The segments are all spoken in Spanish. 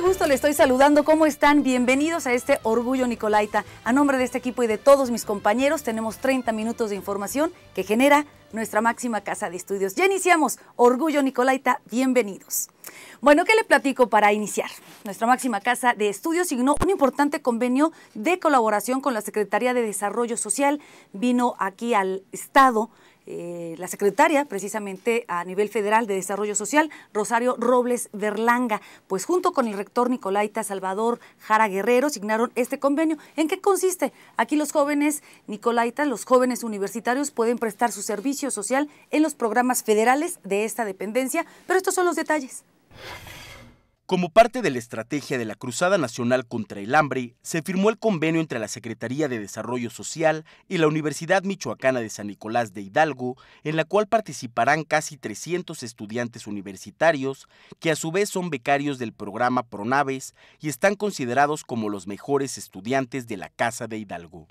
gusto le estoy saludando. ¿Cómo están? Bienvenidos a este Orgullo Nicolaita. A nombre de este equipo y de todos mis compañeros, tenemos 30 minutos de información que genera nuestra máxima casa de estudios. Ya iniciamos. Orgullo Nicolaita, bienvenidos. Bueno, ¿qué le platico para iniciar? Nuestra máxima casa de estudios signó un importante convenio de colaboración con la Secretaría de Desarrollo Social. Vino aquí al Estado eh, la secretaria precisamente a nivel federal de Desarrollo Social, Rosario Robles Berlanga, pues junto con el rector Nicolaita Salvador Jara Guerrero signaron este convenio. ¿En qué consiste? Aquí los jóvenes Nicolaita, los jóvenes universitarios pueden prestar su servicio social en los programas federales de esta dependencia, pero estos son los detalles. Como parte de la estrategia de la Cruzada Nacional contra el Hambre, se firmó el convenio entre la Secretaría de Desarrollo Social y la Universidad Michoacana de San Nicolás de Hidalgo, en la cual participarán casi 300 estudiantes universitarios, que a su vez son becarios del programa Pronaves y están considerados como los mejores estudiantes de la Casa de Hidalgo.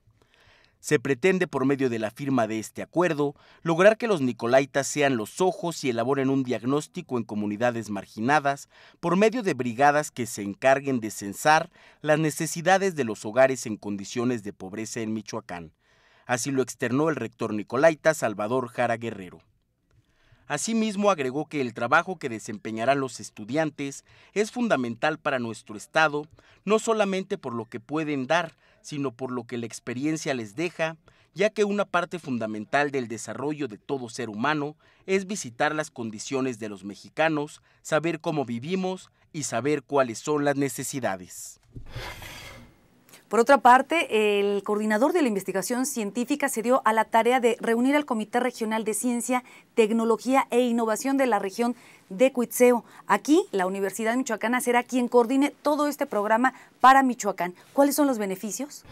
Se pretende, por medio de la firma de este acuerdo, lograr que los nicolaitas sean los ojos y elaboren un diagnóstico en comunidades marginadas por medio de brigadas que se encarguen de censar las necesidades de los hogares en condiciones de pobreza en Michoacán. Así lo externó el rector nicolaita Salvador Jara Guerrero. Asimismo, agregó que el trabajo que desempeñarán los estudiantes es fundamental para nuestro Estado, no solamente por lo que pueden dar, sino por lo que la experiencia les deja, ya que una parte fundamental del desarrollo de todo ser humano es visitar las condiciones de los mexicanos, saber cómo vivimos y saber cuáles son las necesidades. Por otra parte, el coordinador de la investigación científica se dio a la tarea de reunir al Comité Regional de Ciencia, Tecnología e Innovación de la región de Cuitzeo. Aquí, la Universidad Michoacana será quien coordine todo este programa para Michoacán. ¿Cuáles son los beneficios?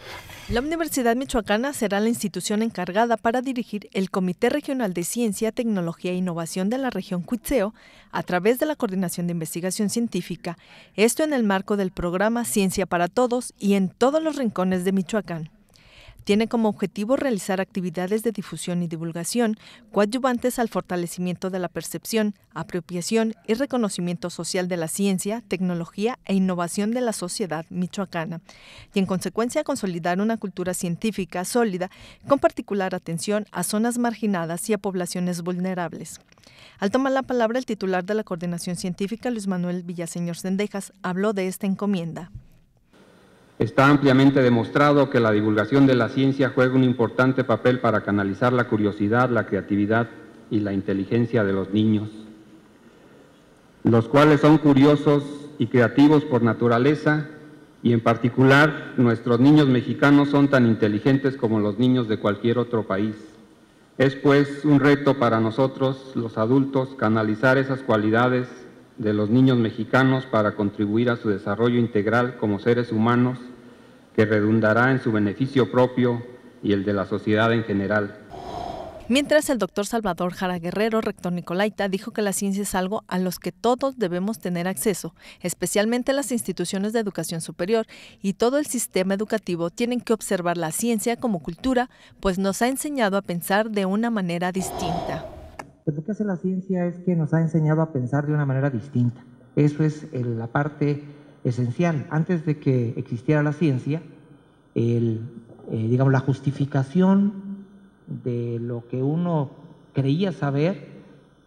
La Universidad Michoacana será la institución encargada para dirigir el Comité Regional de Ciencia, Tecnología e Innovación de la región Cuitzeo a través de la Coordinación de Investigación Científica, esto en el marco del programa Ciencia para Todos y en todos los rincones de Michoacán. Tiene como objetivo realizar actividades de difusión y divulgación coadyuvantes al fortalecimiento de la percepción, apropiación y reconocimiento social de la ciencia, tecnología e innovación de la sociedad michoacana, y en consecuencia consolidar una cultura científica sólida con particular atención a zonas marginadas y a poblaciones vulnerables. Al tomar la palabra el titular de la Coordinación Científica, Luis Manuel Villaseñor Sendejas, habló de esta encomienda. Está ampliamente demostrado que la divulgación de la ciencia juega un importante papel para canalizar la curiosidad, la creatividad y la inteligencia de los niños, los cuales son curiosos y creativos por naturaleza y en particular nuestros niños mexicanos son tan inteligentes como los niños de cualquier otro país. Es pues un reto para nosotros, los adultos, canalizar esas cualidades de los niños mexicanos para contribuir a su desarrollo integral como seres humanos que redundará en su beneficio propio y el de la sociedad en general. Mientras el doctor Salvador Jara Guerrero, rector Nicolaita, dijo que la ciencia es algo a los que todos debemos tener acceso, especialmente las instituciones de educación superior y todo el sistema educativo tienen que observar la ciencia como cultura, pues nos ha enseñado a pensar de una manera distinta. Pues lo que hace la ciencia es que nos ha enseñado a pensar de una manera distinta. Eso es la parte esencial. Antes de que existiera la ciencia, el, eh, digamos, la justificación de lo que uno creía saber,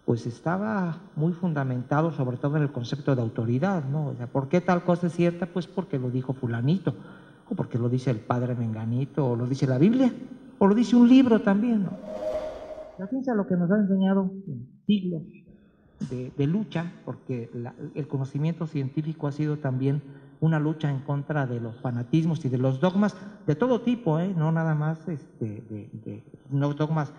pues estaba muy fundamentado sobre todo en el concepto de autoridad. ¿no? O sea, ¿Por qué tal cosa es cierta? Pues porque lo dijo fulanito, o porque lo dice el padre Menganito, o lo dice la Biblia, o lo dice un libro también. ¿no? La ciencia lo que nos ha enseñado siglos de, lucha, porque el conocimiento científico ha sido también una lucha en contra de los fanatismos y de los dogmas de todo tipo, ¿eh? no nada más este, de, de no dogmas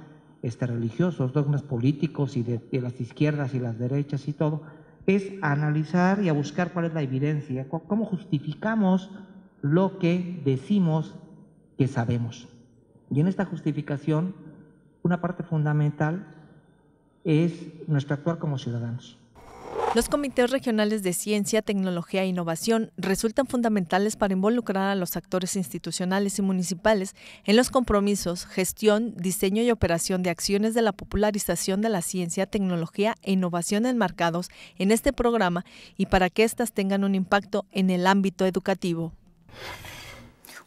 este, religiosos, dogmas políticos y de, las izquierdas y las derechas y todo, es analizar y a buscar cuál es la evidencia, cómo justificamos lo que decimos que sabemos. Y en esta justificación una parte fundamental es nuestro actuar como ciudadanos. Los comités regionales de ciencia, tecnología e innovación resultan fundamentales para involucrar a los actores institucionales y municipales en los compromisos, gestión, diseño y operación de acciones de la popularización de la ciencia, tecnología e innovación enmarcados en este programa y para que éstas tengan un impacto en el ámbito educativo.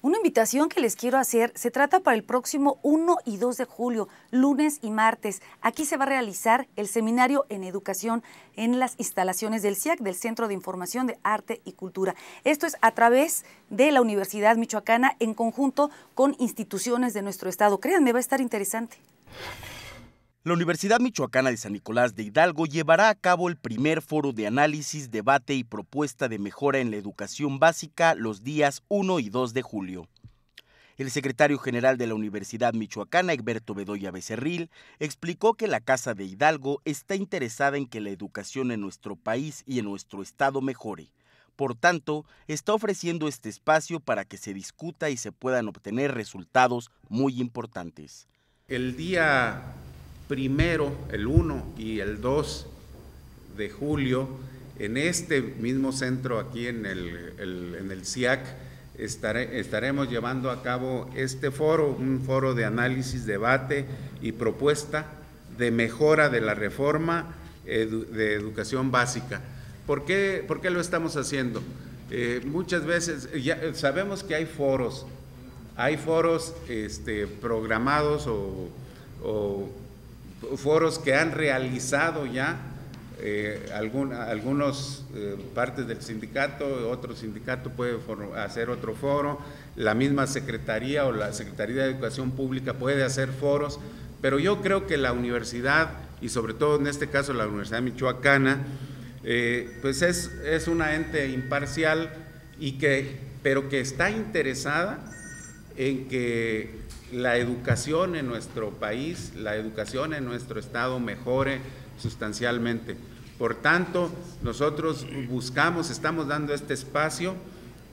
Una invitación que les quiero hacer se trata para el próximo 1 y 2 de julio, lunes y martes. Aquí se va a realizar el seminario en educación en las instalaciones del CIAC, del Centro de Información de Arte y Cultura. Esto es a través de la Universidad Michoacana en conjunto con instituciones de nuestro estado. Créanme, va a estar interesante. La Universidad Michoacana de San Nicolás de Hidalgo llevará a cabo el primer foro de análisis, debate y propuesta de mejora en la educación básica los días 1 y 2 de julio. El secretario general de la Universidad Michoacana, Egberto Bedoya Becerril, explicó que la Casa de Hidalgo está interesada en que la educación en nuestro país y en nuestro estado mejore. Por tanto, está ofreciendo este espacio para que se discuta y se puedan obtener resultados muy importantes. El día primero, el 1 y el 2 de julio, en este mismo centro aquí en el, en CIAC, estaremos llevando a cabo este foro, un foro de análisis, debate y propuesta de mejora de la reforma de educación básica. ¿Por qué, lo estamos haciendo? Eh, muchas veces ya sabemos que hay foros, hay foros este, programados o, o foros que han realizado ya eh, algunas algunos eh, partes del sindicato, otro sindicato puede hacer otro foro, la misma Secretaría o la Secretaría de Educación Pública puede hacer foros, pero yo creo que la universidad, y sobre todo en este caso la Universidad Michoacana, eh, pues es, es una ente imparcial y que, pero que está interesada en que la educación en nuestro país, la educación en nuestro Estado mejore sustancialmente. Por tanto, nosotros buscamos, estamos dando este espacio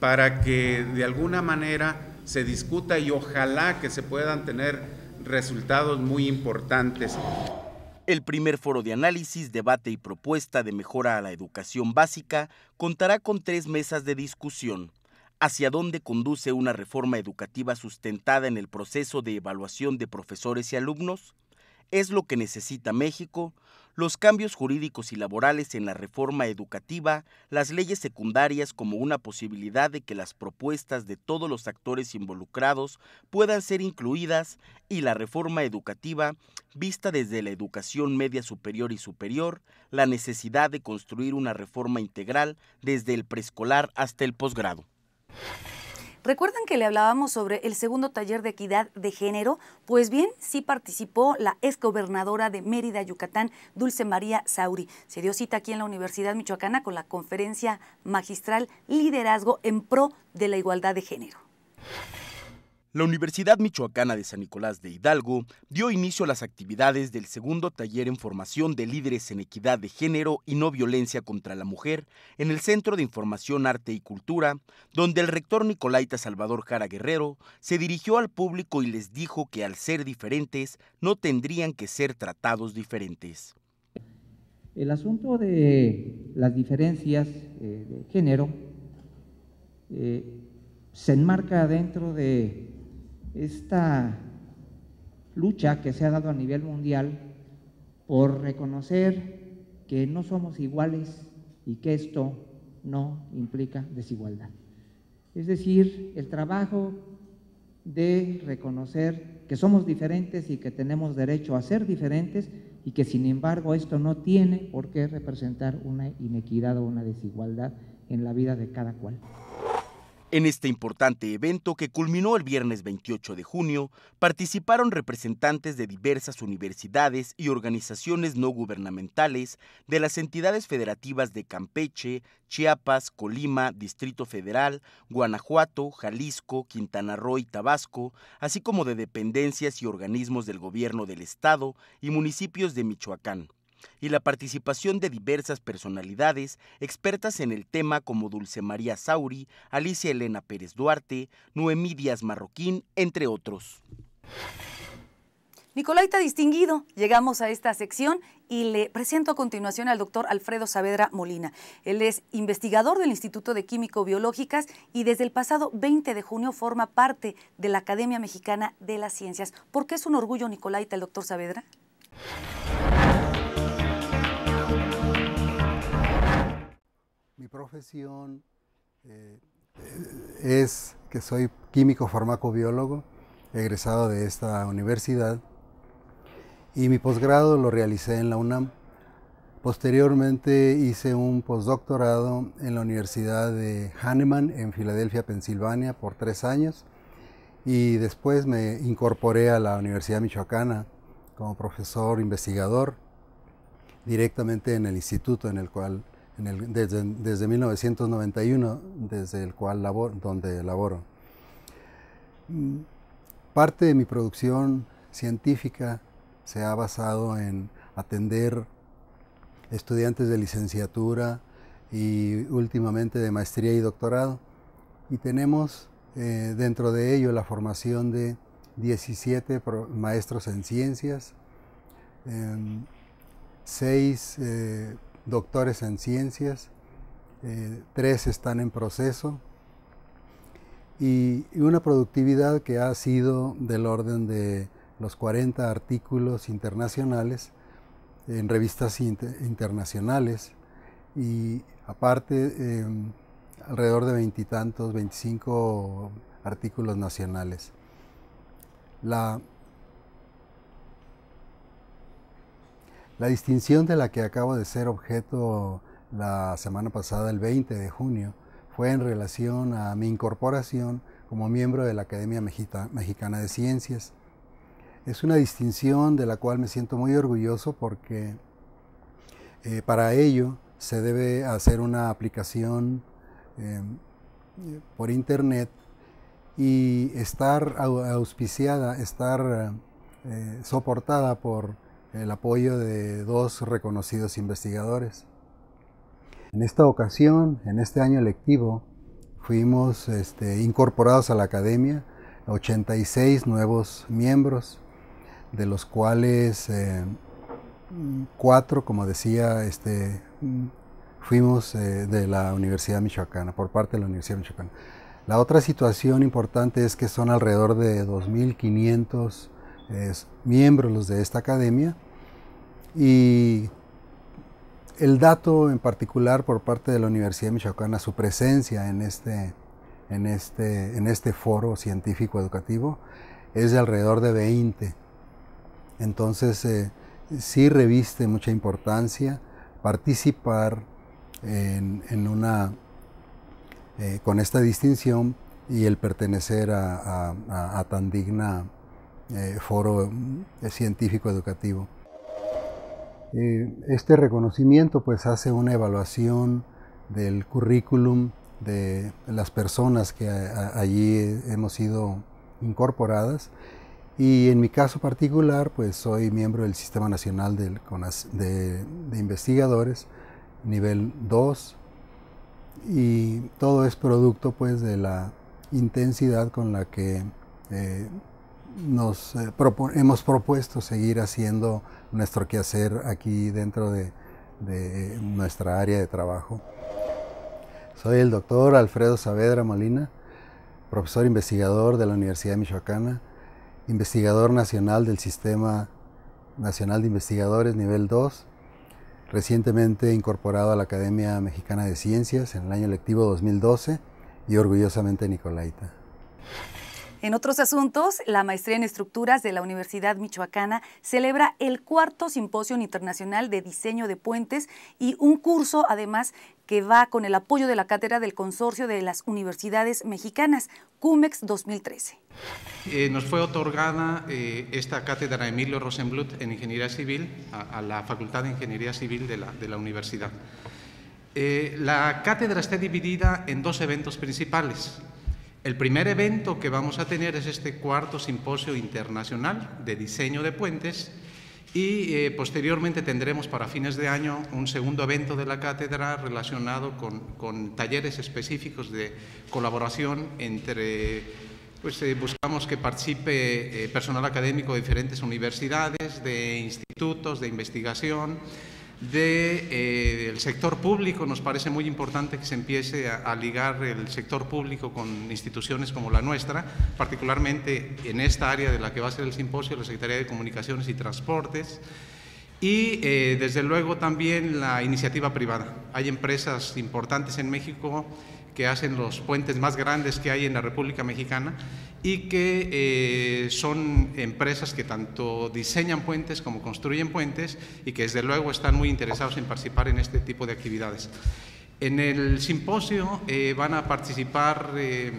para que de alguna manera se discuta y ojalá que se puedan tener resultados muy importantes. El primer foro de análisis, debate y propuesta de mejora a la educación básica contará con tres mesas de discusión hacia dónde conduce una reforma educativa sustentada en el proceso de evaluación de profesores y alumnos? ¿Es lo que necesita México? Los cambios jurídicos y laborales en la reforma educativa, las leyes secundarias como una posibilidad de que las propuestas de todos los actores involucrados puedan ser incluidas y la reforma educativa, vista desde la educación media superior y superior, la necesidad de construir una reforma integral desde el preescolar hasta el posgrado. ¿Recuerdan que le hablábamos sobre el segundo taller de equidad de género? Pues bien, sí participó la exgobernadora de Mérida, Yucatán, Dulce María Sauri. Se dio cita aquí en la Universidad Michoacana con la conferencia magistral Liderazgo en pro de la igualdad de género. La Universidad Michoacana de San Nicolás de Hidalgo dio inicio a las actividades del segundo taller en formación de líderes en equidad de género y no violencia contra la mujer en el Centro de Información, Arte y Cultura, donde el rector Nicolaita Salvador Jara Guerrero se dirigió al público y les dijo que al ser diferentes no tendrían que ser tratados diferentes. El asunto de las diferencias eh, de género eh, se enmarca dentro de esta lucha que se ha dado a nivel mundial por reconocer que no somos iguales y que esto no implica desigualdad. Es decir, el trabajo de reconocer que somos diferentes y que tenemos derecho a ser diferentes y que sin embargo esto no tiene por qué representar una inequidad o una desigualdad en la vida de cada cual. En este importante evento que culminó el viernes 28 de junio, participaron representantes de diversas universidades y organizaciones no gubernamentales de las entidades federativas de Campeche, Chiapas, Colima, Distrito Federal, Guanajuato, Jalisco, Quintana Roo y Tabasco, así como de dependencias y organismos del gobierno del Estado y municipios de Michoacán y la participación de diversas personalidades expertas en el tema como Dulce María Sauri, Alicia Elena Pérez Duarte, Noemí Díaz Marroquín, entre otros. Nicolaita Distinguido, llegamos a esta sección y le presento a continuación al doctor Alfredo Saavedra Molina. Él es investigador del Instituto de Químico Biológicas y desde el pasado 20 de junio forma parte de la Academia Mexicana de las Ciencias. ¿Por qué es un orgullo, Nicolaita, el doctor Saavedra? profesión eh, eh, es que soy químico farmacobiólogo, egresado de esta universidad, y mi posgrado lo realicé en la UNAM. Posteriormente hice un postdoctorado en la Universidad de Hahnemann en Filadelfia, Pensilvania, por tres años y después me incorporé a la Universidad Michoacana como profesor investigador directamente en el instituto en el cual desde, 1991, desde el cual labor, donde laboro. Mm, parte de mi producción científica se ha basado en atender estudiantes de licenciatura y últimamente de maestría y doctorado. Y tenemos eh, dentro de ello la formación de 17 maestros en ciencias, 6 em, doctores en ciencias, eh, tres están en proceso y, una productividad que ha sido del orden de los 40 artículos internacionales en revistas internacionales y aparte em, alrededor de veintitantos, 25 artículos nacionales. La La distinción de la que acabo de ser objeto la semana pasada, el 20 de junio, fue en relación a mi incorporación como miembro de la Academia Mexicana de Ciencias. Es una distinción de la cual me siento muy orgulloso porque eh, para ello se debe hacer una aplicación em, por internet y estar auspiciada, estar eh, soportada por el apoyo de dos reconocidos investigadores. En esta ocasión, en este año lectivo, fuimos este, incorporados a la academia 86 nuevos miembros, de los cuales eh, cuatro, como decía, este, fuimos eh, de la Universidad Michoacana, por parte de la Universidad Michoacana. La otra situación importante es que son alrededor de 2.500 eh, miembros los de esta academia y el dato en particular por parte de la Universidad de Michoacana, su presencia este, este, en este, foro científico educativo, es de alrededor de 20. Entonces, eh, sí reviste mucha importancia participar en, una, eh, con esta distinción y el pertenecer a, tan digna eh, foro científico educativo. Eh, este reconocimiento pues hace una evaluación del currículum de las personas que allí hemos sido incorporadas y en mi caso particular pues soy miembro del Sistema Nacional de, Investigadores nivel 2 y todo es producto pues de la intensidad con la que eh, nos eh, hemos propuesto seguir haciendo nuestro quehacer aquí dentro de, nuestra área de trabajo. Soy el doctor Alfredo Saavedra Molina, profesor investigador de la Universidad Michoacana, investigador nacional del Sistema Nacional de Investigadores Nivel 2, recientemente incorporado a la Academia Mexicana de Ciencias en el año lectivo 2012 y orgullosamente Nicolaita. En otros asuntos, la maestría en estructuras de la Universidad Michoacana celebra el cuarto simposio internacional de diseño de puentes y un curso, además, que va con el apoyo de la cátedra del Consorcio de las Universidades Mexicanas, CUMEX 2013. Eh, nos fue otorgada eh, esta cátedra Emilio Rosenblut en Ingeniería Civil a, la Facultad de Ingeniería Civil de la, universidad. Eh, la cátedra está dividida en dos eventos principales. El primer evento que vamos a tener es este cuarto simposio internacional de diseño de puentes y eh, posteriormente tendremos para fines de año un segundo evento de la cátedra relacionado con, talleres específicos de colaboración entre, pues eh, buscamos que participe eh, personal académico de diferentes universidades, de institutos de investigación, del de, eh, sector público. Nos parece muy importante que se empiece a, ligar el sector público con instituciones como la nuestra, particularmente en esta área de la que va a ser el simposio, la Secretaría de Comunicaciones y Transportes. Y eh, desde luego también la iniciativa privada. Hay empresas importantes en México que hacen los puentes más grandes que hay en la República Mexicana y que eh, son empresas que tanto diseñan puentes como construyen puentes y que desde luego están muy interesados en participar en este tipo de actividades. En el simposio eh, van a participar eh,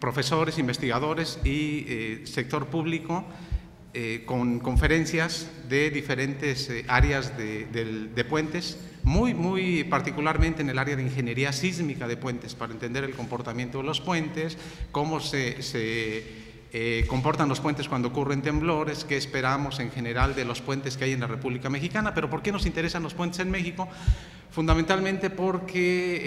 profesores, investigadores y sector público con conferencias de diferentes áreas de, de puentes muy, muy particularmente en el área de ingeniería sísmica de puentes, para entender el comportamiento de los puentes, cómo se, eh, comportan los puentes cuando ocurren temblores, qué esperamos en general de los puentes que hay en la República Mexicana, pero ¿por qué nos interesan los puentes en México? Fundamentalmente porque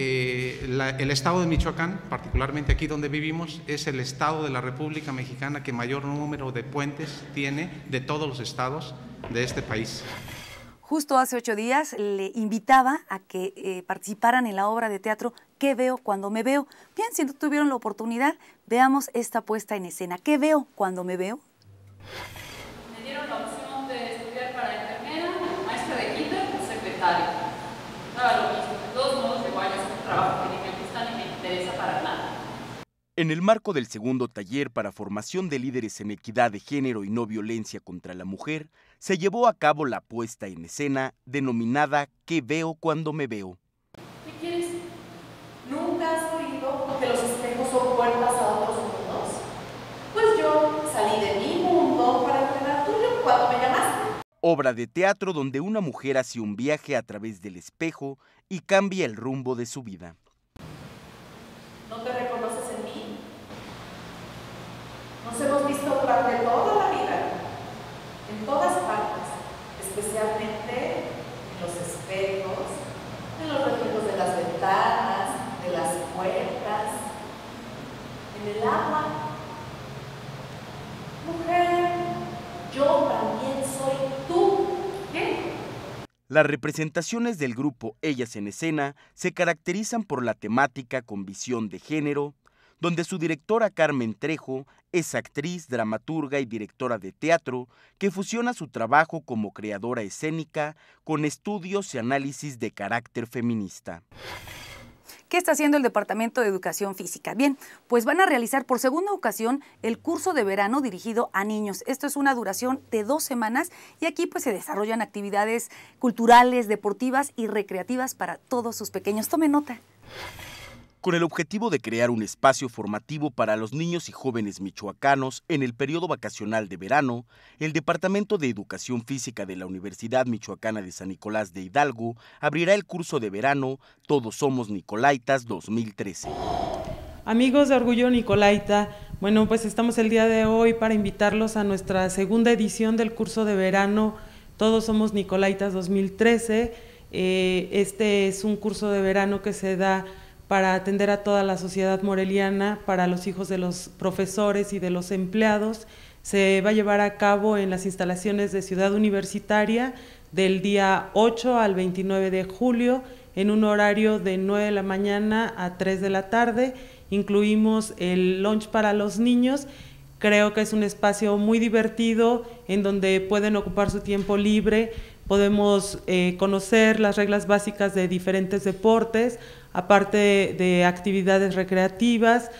eh, el estado de Michoacán, particularmente aquí donde vivimos, es el estado de la República Mexicana que mayor número de puentes tiene de todos los estados de este país. Justo hace ocho días le invitaba a que eh, participaran en la obra de teatro ¿Qué veo cuando me veo? Bien, si no tuvieron la oportunidad, veamos esta puesta en escena. ¿Qué veo cuando me veo? Me dieron la opción de estudiar para enfermera, maestra de quinta secretaria. En el marco del segundo taller para formación de líderes en equidad de género y no violencia contra la mujer, se llevó a cabo la puesta en escena denominada ¿Qué veo cuando me veo? ¿Qué quieres? ¿Nunca has oído que los espejos son puertas a otros mundos? Pues yo salí de mi mundo para tuyo cuando me llamaste. Obra de teatro donde una mujer hace un viaje a través del espejo y cambia el rumbo de su vida. Las representaciones del grupo Ellas en Escena se caracterizan por la temática con visión de género, donde su directora Carmen Trejo es actriz, dramaturga y directora de teatro que fusiona su trabajo como creadora escénica con estudios y análisis de carácter feminista. ¿Qué está haciendo el Departamento de Educación Física? Bien, pues van a realizar por segunda ocasión el curso de verano dirigido a niños. Esto es una duración de dos semanas y aquí pues se desarrollan actividades culturales, deportivas y recreativas para todos sus pequeños. Tome nota con el objetivo de crear un espacio formativo para los niños y jóvenes michoacanos en el periodo vacacional de verano, el Departamento de Educación Física de la Universidad Michoacana de San Nicolás de Hidalgo abrirá el curso de verano Todos Somos Nicolaitas 2013. Amigos de Orgullo Nicolaita, bueno, pues estamos el día de hoy para invitarlos a nuestra segunda edición del curso de verano Todos Somos Nicolaitas 2013. Eh, este es un curso de verano que se da para atender a toda la sociedad moreliana, para los hijos de los profesores y de los empleados. Se va a llevar a cabo en las instalaciones de Ciudad Universitaria del día 8 al 29 de julio en un horario de 9 de la mañana a 3 de la tarde. Incluimos el lunch para los niños. Creo que es un espacio muy divertido en donde pueden ocupar su tiempo libre, podemos eh, conocer las reglas básicas de diferentes deportes, aparte de, actividades recreativas,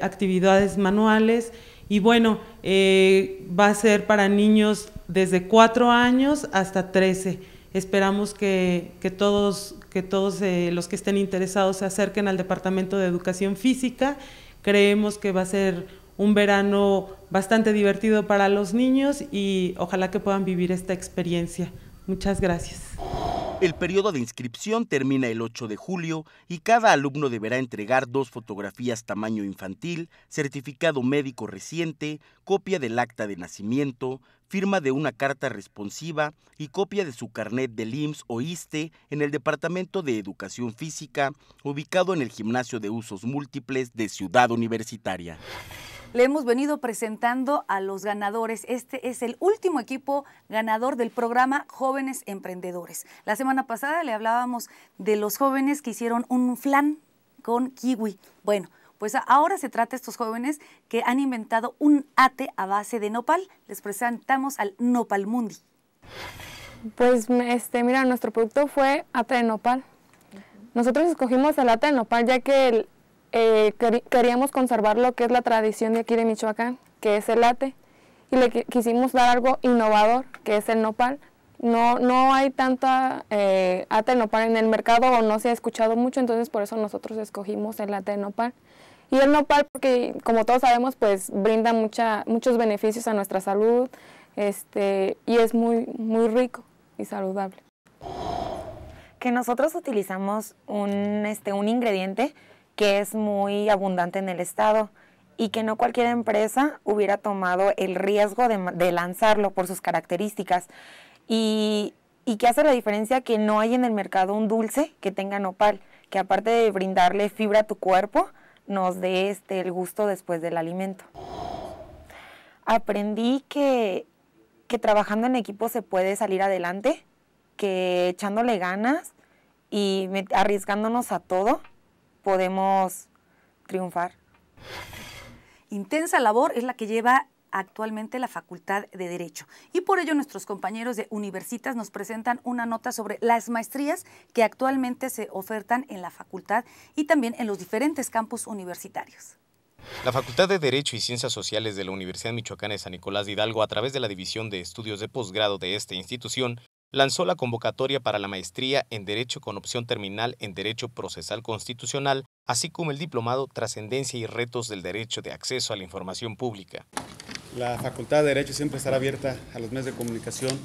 actividades manuales. Y bueno, eh, va a ser para niños desde 4 años hasta 13. Esperamos que, que todos, eh, los que estén interesados se acerquen al Departamento de Educación Física. Creemos que va a ser un verano bastante divertido para los niños y ojalá que puedan vivir esta experiencia. Muchas gracias. El periodo de inscripción termina el 8 de julio y cada alumno deberá entregar dos fotografías tamaño infantil, certificado médico reciente, copia del acta de nacimiento, firma de una carta responsiva y copia de su carnet de IMSS o ISTE en el Departamento de Educación Física, ubicado en el Gimnasio de Usos Múltiples de Ciudad Universitaria le hemos venido presentando a los ganadores. Este es el último equipo ganador del programa Jóvenes Emprendedores. La semana pasada le hablábamos de los jóvenes que hicieron un flan con kiwi. Bueno, pues ahora se trata de estos jóvenes que han inventado un ate a base de nopal. Les presentamos al Nopal Mundi. Pues este, mira, nuestro producto fue ate de nopal. Nosotros escogimos el ate de nopal ya que el, eh, queríamos conservar lo que es la tradición de aquí de Michoacán, que es el ate, y le quisimos dar algo innovador, que es el nopal. No, hay tanta eh, ate nopal en el mercado o no se ha escuchado mucho, entonces por eso nosotros escogimos el ate nopal. Y el nopal, porque como todos sabemos, pues brinda muchos beneficios a nuestra salud este, y es muy, muy rico y saludable. Que nosotros utilizamos este, un ingrediente que es muy abundante en el estado y que no cualquier empresa hubiera tomado el riesgo de, lanzarlo por sus características. Y, y, que hace la diferencia que no hay en el mercado un dulce que tenga nopal, que aparte de brindarle fibra a tu cuerpo, nos dé este, el gusto después del alimento. Aprendí que, que trabajando en equipo se puede salir adelante, que echándole ganas y arriesgándonos a todo, podemos triunfar. Intensa labor es la que lleva actualmente la Facultad de Derecho. Y por ello nuestros compañeros de Universitas nos presentan una nota sobre las maestrías que actualmente se ofertan en la facultad y también en los diferentes campus universitarios. La Facultad de Derecho y Ciencias Sociales de la Universidad Michoacana de San Nicolás de Hidalgo, a través de la División de Estudios de Posgrado de esta institución, lanzó la convocatoria para la maestría en Derecho con opción terminal en Derecho Procesal Constitucional, así como el diplomado Trascendencia y Retos del Derecho de Acceso a la Información Pública. La Facultad de Derecho siempre estará abierta a los medios de comunicación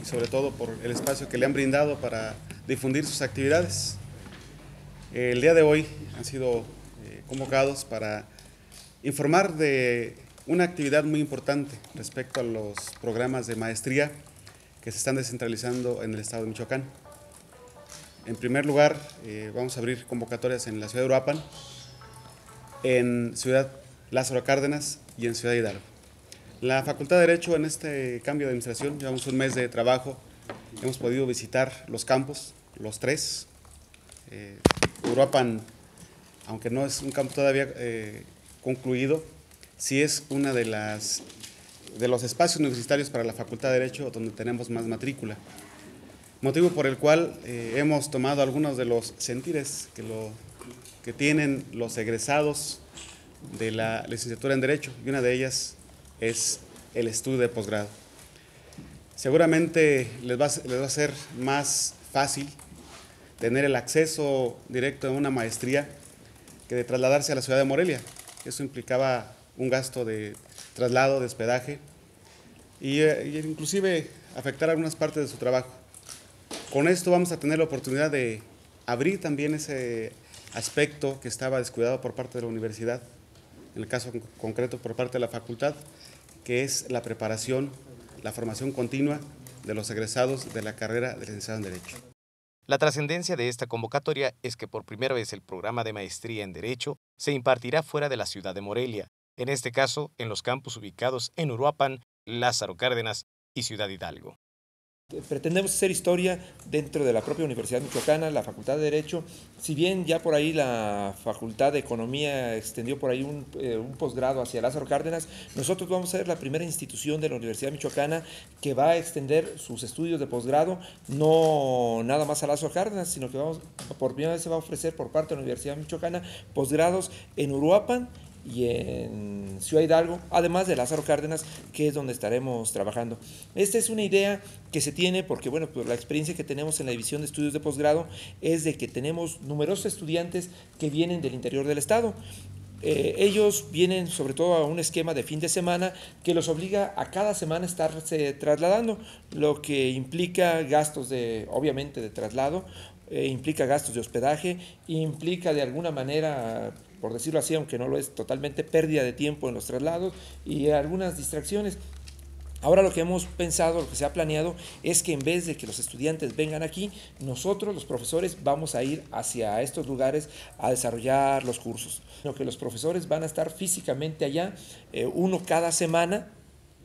y sobre todo por el espacio que le han brindado para difundir sus actividades. El día de hoy han sido eh, convocados para informar de una actividad muy importante respecto a los programas de maestría que se están descentralizando en el estado de Michoacán. En primer lugar, eh, vamos a abrir convocatorias en la ciudad de Uruapan, en ciudad Lázaro Cárdenas y en ciudad Hidalgo. La Facultad de Derecho en este cambio de administración, llevamos un mes de trabajo, hemos podido visitar los campos, los tres. Eh, Uruapan, aunque no es un campo todavía eh, concluido, sí es una de las de los espacios universitarios para la Facultad de Derecho, donde tenemos más matrícula. Motivo por el cual eh, hemos tomado algunos de los sentires que, lo, que tienen los egresados de la licenciatura en Derecho, y una de ellas es el estudio de posgrado. Seguramente les va, les va a ser más fácil tener el acceso directo a una maestría que de trasladarse a la ciudad de Morelia. Eso implicaba un gasto de traslado, de hospedaje y, e inclusive afectar algunas partes de su trabajo. Con esto vamos a tener la oportunidad de abrir también ese aspecto que estaba descuidado por parte de la universidad, en el caso concreto por parte de la facultad, que es la preparación, la formación continua de los egresados de la carrera de licenciado en Derecho. La trascendencia de esta convocatoria es que por primera vez el programa de maestría en Derecho se impartirá fuera de la ciudad de Morelia, en este caso en los campus ubicados en Uruapan, Lázaro Cárdenas y Ciudad Hidalgo. Eh, pretendemos hacer historia dentro de la propia Universidad Michoacana, la Facultad de Derecho, si bien ya por ahí la Facultad de Economía extendió por ahí eh, un, posgrado hacia Lázaro Cárdenas, nosotros vamos a ser la primera institución de la Universidad Michoacana que va a extender sus estudios de posgrado, no nada más a Lázaro Cárdenas, sino que vamos, por primera vez se va a ofrecer por parte de la Universidad Michoacana posgrados en Uruapan y en Ciudad Hidalgo, además de Lázaro Cárdenas, que es donde estaremos trabajando. Esta es una idea que se tiene porque, bueno, pues la experiencia que tenemos en la División de Estudios de Posgrado es de que tenemos numerosos estudiantes que vienen del interior del Estado. Eh, ellos vienen sobre todo a un esquema de fin de semana que los obliga a cada semana estarse trasladando, lo que implica gastos de, obviamente, de traslado, eh, implica gastos de hospedaje, implica de alguna manera por decirlo así, aunque no lo es totalmente, pérdida de tiempo en los traslados y algunas distracciones. Ahora lo que hemos pensado, lo que se ha planeado, es que en vez de que los estudiantes vengan aquí, nosotros los profesores vamos a ir hacia estos lugares a desarrollar los cursos. Lo que los profesores van a estar físicamente allá, eh, uno cada semana,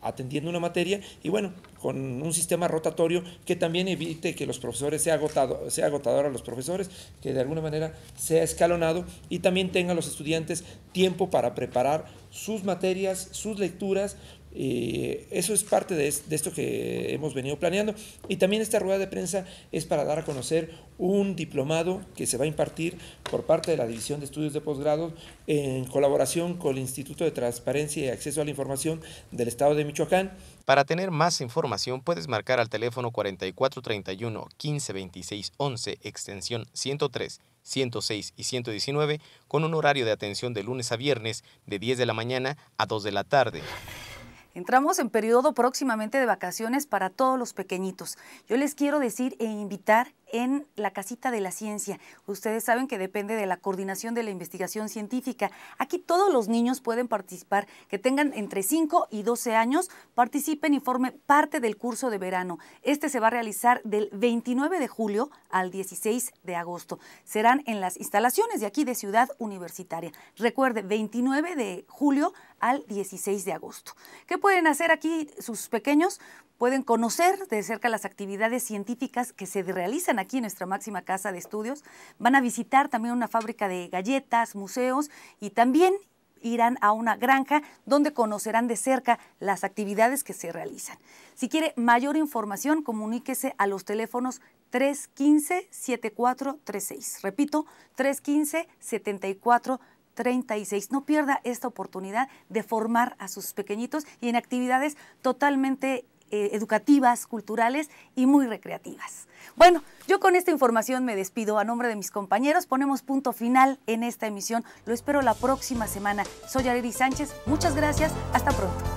atendiendo una materia y bueno, con un sistema rotatorio que también evite que los profesores sea agotado, sea agotador a los profesores, que de alguna manera sea escalonado y también tengan los estudiantes tiempo para preparar sus materias, sus lecturas, eso es parte de, esto que hemos venido planeando. Y también esta rueda de prensa es para dar a conocer un diplomado que se va a impartir por parte de la División de Estudios de Posgrado en colaboración con el Instituto de Transparencia y Acceso a la Información del Estado de Michoacán. Para tener más información puedes marcar al teléfono 4431 1526 11 extensión 103. 106 y 119 con un horario de atención de lunes a viernes de 10 de la mañana a 2 de la tarde. Entramos en periodo próximamente de vacaciones para todos los pequeñitos. Yo les quiero decir e invitar en la casita de la ciencia. Ustedes saben que depende de la coordinación de la investigación científica. Aquí todos los niños pueden participar, que tengan entre 5 y 12 años, participen y formen parte del curso de verano. Este se va a realizar del 29 de julio al 16 de agosto. Serán en las instalaciones de aquí de Ciudad Universitaria. Recuerde, 29 de julio al 16 de agosto. ¿Qué pueden hacer aquí sus pequeños? pueden conocer de cerca las actividades científicas que se realizan aquí en nuestra máxima casa de estudios. Van a visitar también una fábrica de galletas, museos y también irán a una granja donde conocerán de cerca las actividades que se realizan. Si quiere mayor información, comuníquese a los teléfonos 315-7436. Repito, 315-7436. 36. No pierda esta oportunidad de formar a sus pequeñitos y en actividades totalmente eh, educativas, culturales y muy recreativas. Bueno, yo con esta información me despido. A nombre de mis compañeros ponemos punto final en esta emisión. Lo espero la próxima semana. Soy Areri Sánchez. Muchas gracias. Hasta pronto.